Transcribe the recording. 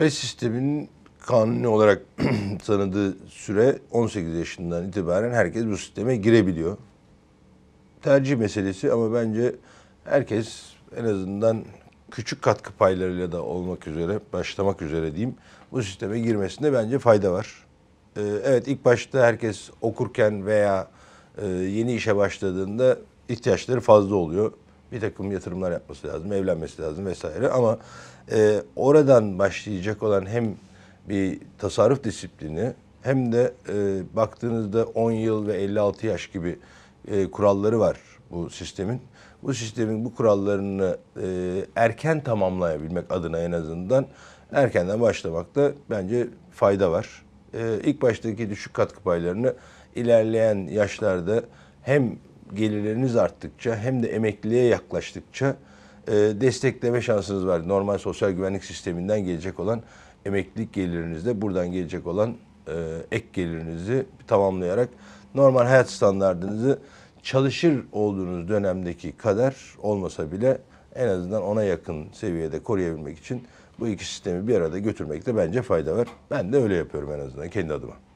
Ve sistemin kanuni olarak tanıdığı süre 18 yaşından itibaren herkes bu sisteme girebiliyor. Tercih meselesi ama bence herkes en azından küçük katkı paylarıyla da olmak üzere, başlamak üzere diyeyim, bu sisteme girmesinde bence fayda var. Ee, evet ilk başta herkes okurken veya e, yeni işe başladığında ihtiyaçları fazla oluyor bir takım yatırımlar yapması lazım, evlenmesi lazım vesaire. Ama e, oradan başlayacak olan hem bir tasarruf disiplini hem de e, baktığınızda 10 yıl ve 56 yaş gibi e, kuralları var bu sistemin. Bu sistemin bu kurallarını e, erken tamamlayabilmek adına en azından erkenden başlamakta bence fayda var. E, ilk baştaki düşük katkı paylarını ilerleyen yaşlarda hem gelirleriniz arttıkça hem de emekliliğe yaklaştıkça e, destekleme şansınız var. Normal sosyal güvenlik sisteminden gelecek olan emeklilik gelirinizde buradan gelecek olan e, ek gelirinizi tamamlayarak normal hayat standartınızı çalışır olduğunuz dönemdeki kadar olmasa bile en azından ona yakın seviyede koruyabilmek için bu iki sistemi bir arada götürmekte bence fayda var. Ben de öyle yapıyorum en azından kendi adıma.